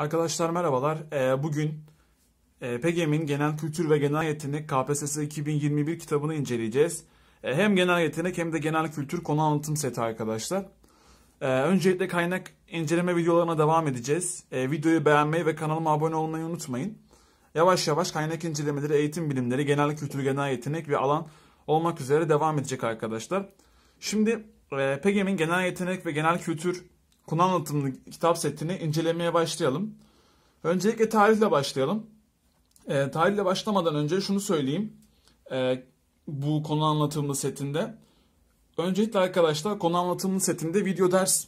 Arkadaşlar merhabalar. Ee, bugün e, PGM'in Genel Kültür ve Genel Yetenek KPSS 2021 kitabını inceleyeceğiz. Ee, hem genel yetenek hem de genel kültür konu anlatım seti arkadaşlar. Ee, öncelikle kaynak inceleme videolarına devam edeceğiz. Videoyu beğenmeyi ve kanalıma abone olmayı unutmayın. Yavaş yavaş kaynak incelemeleri, eğitim bilimleri, genel kültür, genel yetenek ve alan olmak üzere devam edecek arkadaşlar. Şimdi e, PGM'in genel yetenek ve genel kültür konu anlatımlı kitap setini incelemeye başlayalım. Öncelikle tarihle başlayalım. E, tarihle başlamadan önce şunu söyleyeyim. E, bu konu anlatımlı setinde. Öncelikle arkadaşlar konu anlatımlı setinde video ders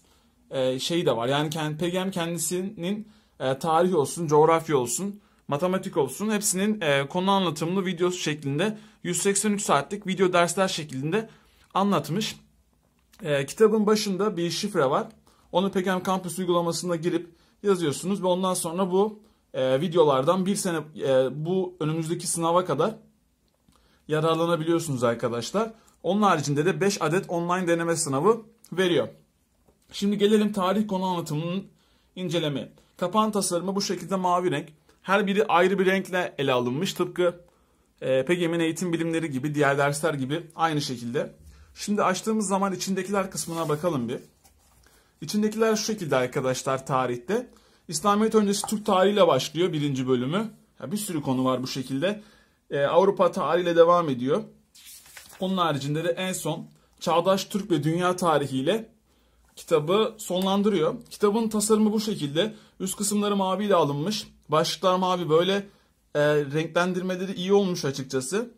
e, şeyi de var. Yani kendi, PGM kendisinin e, tarih olsun, coğrafya olsun, matematik olsun hepsinin e, konu anlatımlı videosu şeklinde 183 saatlik video dersler şeklinde anlatmış. E, kitabın başında bir şifre var. Onu Pekem Campus uygulamasına girip yazıyorsunuz ve ondan sonra bu e, videolardan bir sene e, bu önümüzdeki sınava kadar yararlanabiliyorsunuz arkadaşlar. Onun haricinde de 5 adet online deneme sınavı veriyor. Şimdi gelelim tarih konu anlatımının incelemeye. Kapağın tasarımı bu şekilde mavi renk. Her biri ayrı bir renkle ele alınmış. Tıpkı e, PEGEM'in eğitim bilimleri gibi, diğer dersler gibi aynı şekilde. Şimdi açtığımız zaman içindekiler kısmına bakalım bir. İçindekiler şu şekilde arkadaşlar tarihte. İslamiyet öncesi Türk tarihiyle başlıyor birinci bölümü. Ya bir sürü konu var bu şekilde. Ee, Avrupa tarihiyle devam ediyor. Onun haricinde de en son Çağdaş Türk ve Dünya tarihiyle kitabı sonlandırıyor. Kitabın tasarımı bu şekilde. Üst kısımları maviyle alınmış. Başlıklar mavi böyle e, renklendirmeleri iyi olmuş açıkçası.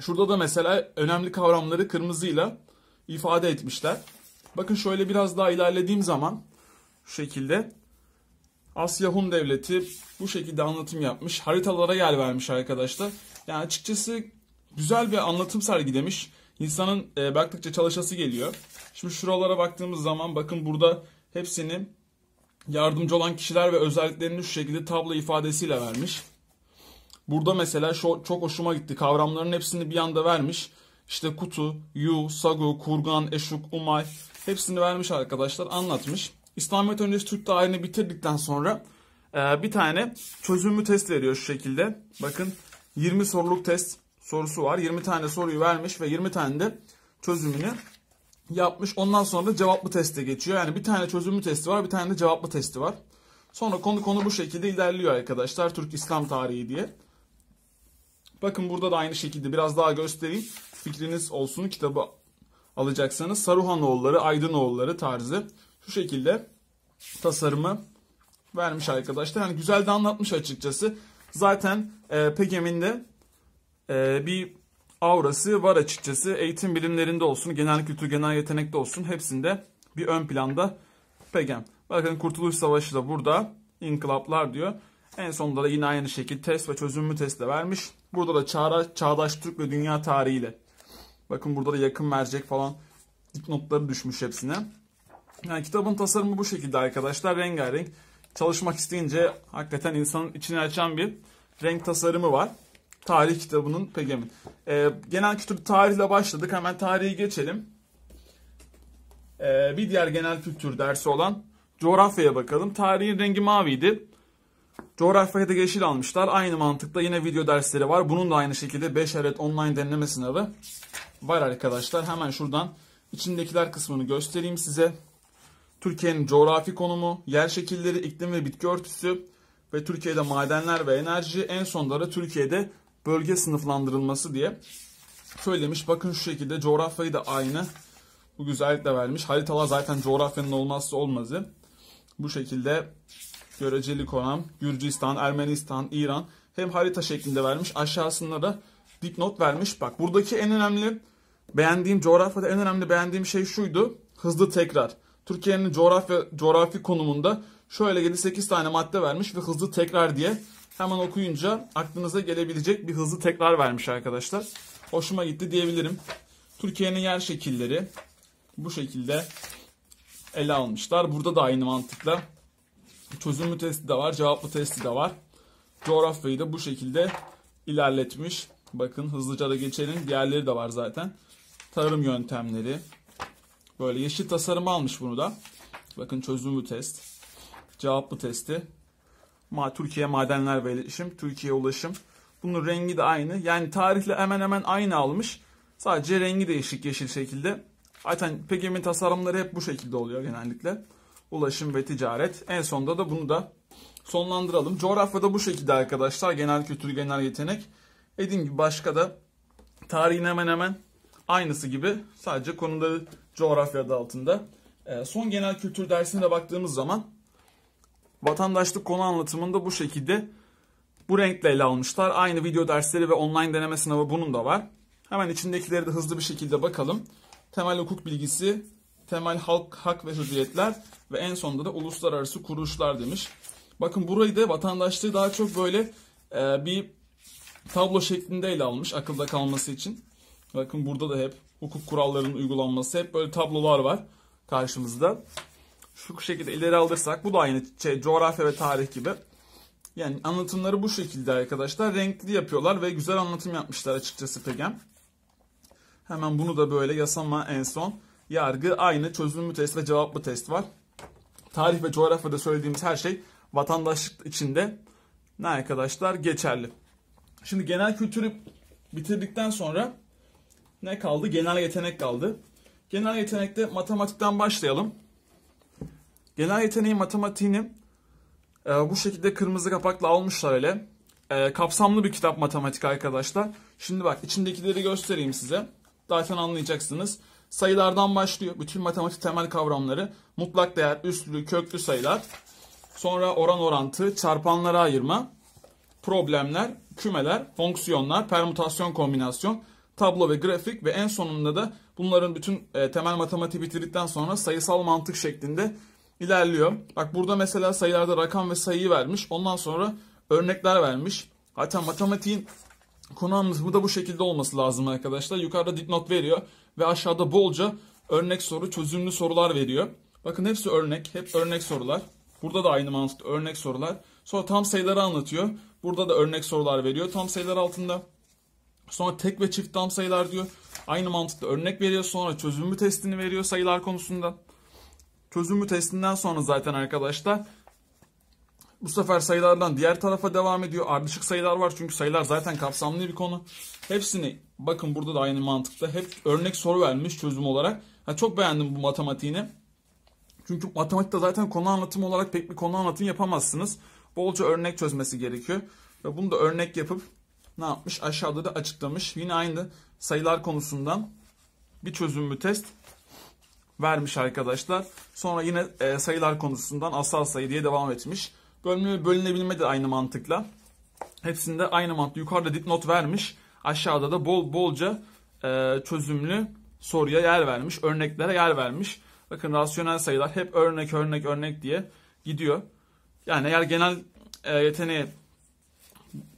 Şurada da mesela önemli kavramları kırmızıyla ifade etmişler. Bakın şöyle biraz daha ilerlediğim zaman şu şekilde Asya Hun Devleti bu şekilde anlatım yapmış. Haritalara yer vermiş arkadaşlar. Yani açıkçası güzel bir anlatım sergilemiş. İnsanın e, baktıkça çalışası geliyor. Şimdi şuralara baktığımız zaman bakın burada hepsini yardımcı olan kişiler ve özelliklerini şu şekilde tablo ifadesiyle vermiş. Burada mesela şu, çok hoşuma gitti. Kavramların hepsini bir anda vermiş. İşte Kutu, Yu, Sago, Kurgan, Eşuk, Umay hepsini vermiş arkadaşlar anlatmış. İslamiyet öncesi Türk tarihini bitirdikten sonra e, bir tane çözümü test veriyor şu şekilde. Bakın 20 soruluk test sorusu var. 20 tane soruyu vermiş ve 20 tane de çözümünü yapmış. Ondan sonra da cevaplı teste geçiyor. Yani bir tane çözümü testi var, bir tane de cevaplı testi var. Sonra konu konu bu şekilde ilerliyor arkadaşlar. Türk İslam tarihi diye. Bakın burada da aynı şekilde biraz daha göstereyim fikriniz olsun kitabı alacaksanız Saruhanoğulları, Aydınoğulları tarzı şu şekilde tasarımı vermiş arkadaşlar. Yani güzel de anlatmış açıkçası. Zaten e, Pegem'in de e, bir aurası var açıkçası. Eğitim bilimlerinde olsun, genel kültür, genel yetenekte olsun hepsinde bir ön planda Pegem. Bakın Kurtuluş Savaşı da burada. İnkılaplar diyor. En sonunda da yine aynı şekilde test ve çözümlü test vermiş. Burada da çağdaş Türk ve dünya tarihiyle Bakın burada da yakın mercek falan dipnotları düşmüş hepsine. Yani kitabın tasarımı bu şekilde arkadaşlar. Rengarenk. Çalışmak isteyince hakikaten insanın içini açan bir renk tasarımı var. Tarih kitabının Pegem'in. Ee, genel kültür tarihle başladık. Hemen tarihi geçelim. Ee, bir diğer genel kültür dersi olan coğrafyaya bakalım. Tarihin rengi maviydi. Coğrafyada da yeşil almışlar. Aynı mantıkla yine video dersleri var. Bunun da aynı şekilde 5 adet online deneme sınavı var arkadaşlar. Hemen şuradan içindekiler kısmını göstereyim size. Türkiye'nin coğrafi konumu, yer şekilleri, iklim ve bitki örtüsü ve Türkiye'de madenler ve enerji en sonda da Türkiye'de bölge sınıflandırılması diye söylemiş. Bakın şu şekilde coğrafyayı da aynı bu güzellikle vermiş. Haritalar zaten coğrafyanın olmazsa olmazı. Bu şekilde Göreceli konam, Gürcistan, Ermenistan, İran hem harita şeklinde vermiş. Aşağısında da dipnot vermiş. Bak buradaki en önemli beğendiğim coğrafyada en önemli beğendiğim şey şuydu. Hızlı tekrar. Türkiye'nin coğrafya coğrafi konumunda şöyle 7-8 tane madde vermiş ve hızlı tekrar diye hemen okuyunca aklınıza gelebilecek bir hızlı tekrar vermiş arkadaşlar. Hoşuma gitti diyebilirim. Türkiye'nin yer şekilleri bu şekilde ele almışlar. Burada da aynı mantıkla Çözümü testi de var, cevaplı testi de var. Coğrafyayı da bu şekilde ilerletmiş. Bakın hızlıca da geçelim. Diğerleri de var zaten. Tarım yöntemleri. Böyle yeşil tasarım almış bunu da. Bakın çözümü test. Cevaplı testi. Ma Türkiye Madenler ve İletişim, Türkiye Ulaşım. Bunun rengi de aynı. Yani tarihle hemen hemen aynı almış. Sadece rengi değişik yeşil şekilde. Zaten PGM'in tasarımları hep bu şekilde oluyor genellikle ulaşım ve ticaret. En sonda da bunu da sonlandıralım. Coğrafyada bu şekilde arkadaşlar genel kültür, genel yetenek. Dediğim gibi başka da tarihin hemen hemen aynısı gibi sadece konuları coğrafya adı altında. Ee, son genel kültür dersine baktığımız zaman vatandaşlık konu anlatımında bu şekilde bu renkle ele almışlar. Aynı video dersleri ve online deneme sınavı bunun da var. Hemen içindekileri de hızlı bir şekilde bakalım. Temel hukuk bilgisi temel halk hak ve hürriyetler ve en sonunda da uluslararası kuruluşlar demiş. Bakın burayı da vatandaşlığı daha çok böyle e, bir tablo şeklinde ele almış akılda kalması için. Bakın burada da hep hukuk kurallarının uygulanması hep böyle tablolar var karşımızda. Şu şekilde ileri alırsak bu da aynı şey, coğrafya ve tarih gibi. Yani anlatımları bu şekilde arkadaşlar. Renkli yapıyorlar ve güzel anlatım yapmışlar açıkçası Pegem. Hemen bunu da böyle yasama en son yargı aynı. Çözüm mü test ve cevap mı test var. Tarih ve coğrafyada söylediğimiz her şey vatandaşlık içinde ne arkadaşlar geçerli. Şimdi genel kültürü bitirdikten sonra ne kaldı? Genel yetenek kaldı. Genel yetenekte matematikten başlayalım. Genel yeteneği matematiğini e, bu şekilde kırmızı kapakla almışlar öyle. E, kapsamlı bir kitap matematik arkadaşlar. Şimdi bak içindekileri göstereyim size. Zaten anlayacaksınız. Sayılardan başlıyor. Bütün matematik temel kavramları. Mutlak değer, üstlü, köklü sayılar. Sonra oran orantı, çarpanlara ayırma, problemler, kümeler, fonksiyonlar, permütasyon kombinasyon, tablo ve grafik ve en sonunda da bunların bütün e, temel matematiği bitirdikten sonra sayısal mantık şeklinde ilerliyor. Bak burada mesela sayılarda rakam ve sayıyı vermiş. Ondan sonra örnekler vermiş. Hatta matematiğin Konu anlatımı da bu şekilde olması lazım arkadaşlar. Yukarıda dipnot veriyor ve aşağıda bolca örnek soru, çözümlü sorular veriyor. Bakın hepsi örnek, hep örnek sorular. Burada da aynı mantıkta örnek sorular. Sonra tam sayıları anlatıyor. Burada da örnek sorular veriyor tam sayılar altında. Sonra tek ve çift tam sayılar diyor. Aynı mantıkta örnek veriyor. Sonra çözümlü testini veriyor sayılar konusunda. Çözümlü testinden sonra zaten arkadaşlar bu sefer sayılardan diğer tarafa devam ediyor. Ardışık sayılar var çünkü sayılar zaten kapsamlı bir konu. Hepsini bakın burada da aynı mantıkta hep örnek soru vermiş çözüm olarak. Ha, çok beğendim bu matematiğini. Çünkü matematikte zaten konu anlatımı olarak pek bir konu anlatım yapamazsınız. Bolca örnek çözmesi gerekiyor. Ve bunu da örnek yapıp ne yapmış? Aşağıda da açıklamış. Yine aynı sayılar konusundan bir çözümlü test vermiş arkadaşlar. Sonra yine e, sayılar konusundan asal sayı diye devam etmiş. Bölümü bölünebilme de aynı mantıkla. Hepsinde aynı mantık. Yukarıda dipnot vermiş. Aşağıda da bol bolca e, çözümlü soruya yer vermiş. Örneklere yer vermiş. Bakın rasyonel sayılar hep örnek örnek örnek diye gidiyor. Yani eğer genel e, yeteneği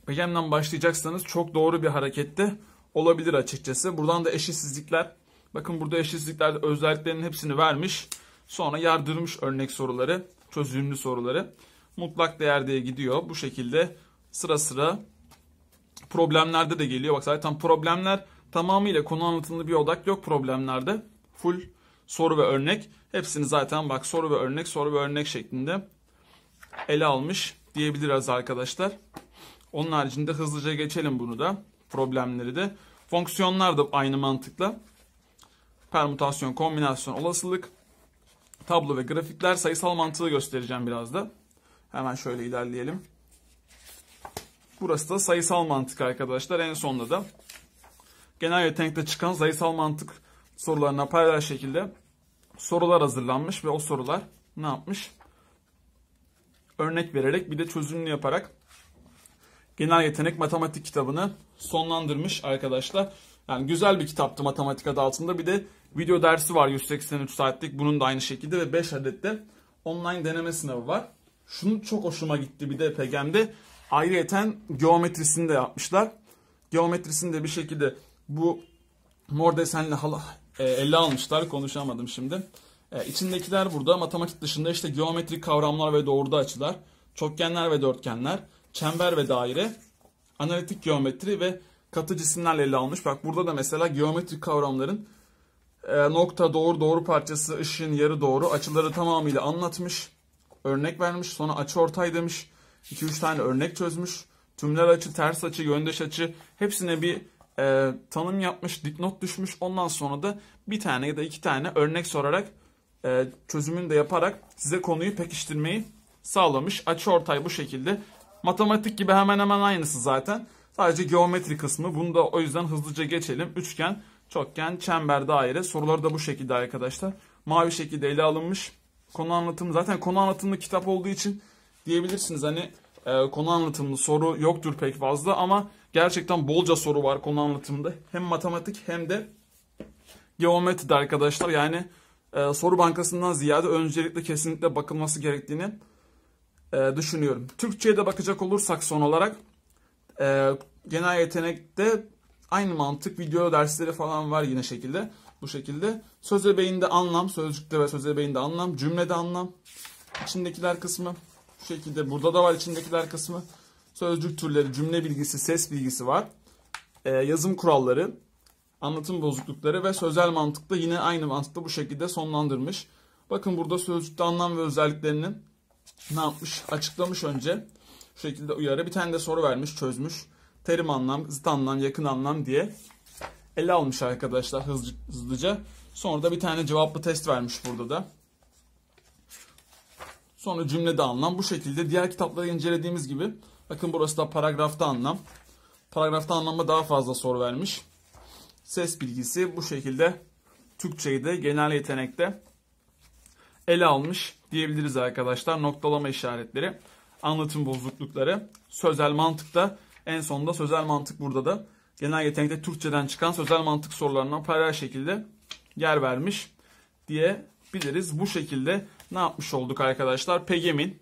Begem'den başlayacaksanız çok doğru bir harekette olabilir açıkçası. Buradan da eşitsizlikler. Bakın burada eşitsizlikler özelliklerinin hepsini vermiş. Sonra yardırmış örnek soruları, çözümlü soruları mutlak değer diye gidiyor. Bu şekilde sıra sıra problemlerde de geliyor. Bak zaten problemler tamamıyla konu anlatımlı bir odak yok problemlerde. Full soru ve örnek. Hepsini zaten bak soru ve örnek, soru ve örnek şeklinde ele almış diyebiliriz arkadaşlar. Onun haricinde hızlıca geçelim bunu da. Problemleri de. Fonksiyonlar da aynı mantıkla. Permütasyon, kombinasyon, olasılık, tablo ve grafikler sayısal mantığı göstereceğim biraz da. Hemen şöyle ilerleyelim. Burası da sayısal mantık arkadaşlar. En sonunda da genel yetenekte çıkan sayısal mantık sorularına paralel şekilde sorular hazırlanmış ve o sorular ne yapmış? Örnek vererek bir de çözümünü yaparak genel yetenek matematik kitabını sonlandırmış arkadaşlar. Yani güzel bir kitaptı matematik adı altında. Bir de video dersi var 183 saatlik. Bunun da aynı şekilde ve 5 adet de online deneme sınavı var. Şunu çok hoşuma gitti bir de Pegem'de. Ayrıyeten geometrisini de yapmışlar. Geometrisini de bir şekilde bu mor desenli hala, e, elle almışlar. Konuşamadım şimdi. E, içindekiler burada matematik dışında işte geometrik kavramlar ve doğruda açılar, çokgenler ve dörtgenler, çember ve daire, analitik geometri ve katı cisimlerle ele almış. Bak burada da mesela geometrik kavramların e, nokta, doğru, doğru parçası, ışın, yarı doğru açıları tamamıyla anlatmış örnek vermiş. Sonra açı ortay demiş. 2-3 tane örnek çözmüş. Tümler açı, ters açı, yöndeş açı hepsine bir e, tanım yapmış, dipnot düşmüş. Ondan sonra da bir tane ya da iki tane örnek sorarak e, çözümünü de yaparak size konuyu pekiştirmeyi sağlamış. Açı ortay bu şekilde. Matematik gibi hemen hemen aynısı zaten. Sadece geometri kısmı. Bunu da o yüzden hızlıca geçelim. Üçgen, çokgen, çember, daire. Soruları da bu şekilde arkadaşlar. Mavi şekilde ele alınmış konu anlatımı zaten konu anlatımlı kitap olduğu için diyebilirsiniz hani e, konu anlatımlı soru yoktur pek fazla ama gerçekten bolca soru var konu anlatımında. Hem matematik hem de geometride arkadaşlar yani e, soru bankasından ziyade öncelikle kesinlikle bakılması gerektiğini e, düşünüyorum. Türkçe'ye de bakacak olursak son olarak e, genel yetenekte aynı mantık video dersleri falan var yine şekilde bu şekilde. Söz beyinde anlam, sözcükte ve söz beyinde anlam, cümlede anlam. içindekiler kısmı şu şekilde. Burada da var içindekiler kısmı. Sözcük türleri, cümle bilgisi, ses bilgisi var. Ee, yazım kuralları, anlatım bozuklukları ve sözel mantıkta yine aynı mantıkta bu şekilde sonlandırmış. Bakın burada sözcükte anlam ve özelliklerini ne yapmış? Açıklamış önce. Şu şekilde uyarı. Bir tane de soru vermiş, çözmüş. Terim anlam, zıt anlam, yakın anlam diye ele almış arkadaşlar hızlıca. Sonra da bir tane cevaplı test vermiş burada da. Sonra cümlede anlam bu şekilde. Diğer kitapları incelediğimiz gibi bakın burası da paragrafta anlam. Paragrafta anlamda daha fazla soru vermiş. Ses bilgisi bu şekilde Türkçeyi de genel yetenekte ele almış diyebiliriz arkadaşlar. Noktalama işaretleri, anlatım bozuklukları, sözel mantıkta en sonunda sözel mantık burada da genel yetenekte Türkçeden çıkan sözel mantık sorularına paralel şekilde yer vermiş diyebiliriz. Bu şekilde ne yapmış olduk arkadaşlar? PEGEM'in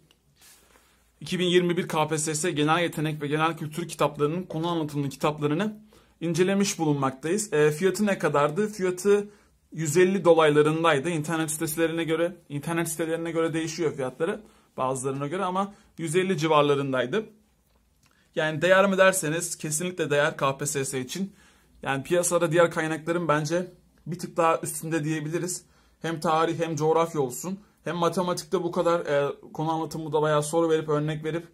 2021 KPSS genel yetenek ve genel kültür kitaplarının konu anlatımlı kitaplarını incelemiş bulunmaktayız. E, fiyatı ne kadardı? Fiyatı 150 dolaylarındaydı. İnternet sitelerine göre, internet sitelerine göre değişiyor fiyatları bazılarına göre ama 150 civarlarındaydı. Yani değer mi derseniz kesinlikle değer KPSS için. Yani piyasada diğer kaynakların bence bir tık daha üstünde diyebiliriz. Hem tarih hem coğrafya olsun. Hem matematikte bu kadar e, konu anlatımı da bayağı soru verip örnek verip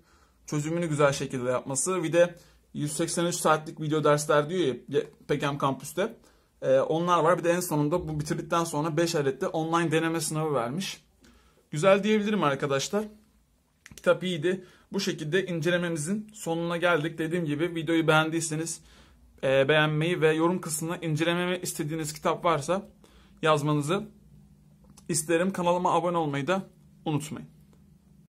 çözümünü güzel şekilde yapması. Bir de 183 saatlik video dersler diyor ya Pekem kampüste. E, onlar var. Bir de en sonunda bu bitirdikten sonra 5 adette online deneme sınavı vermiş. Güzel diyebilirim arkadaşlar. Kitap iyiydi. Bu şekilde incelememizin sonuna geldik. Dediğim gibi videoyu beğendiyseniz e, beğenmeyi ve yorum kısmına incelememi istediğiniz kitap varsa yazmanızı isterim. Kanalıma abone olmayı da unutmayın.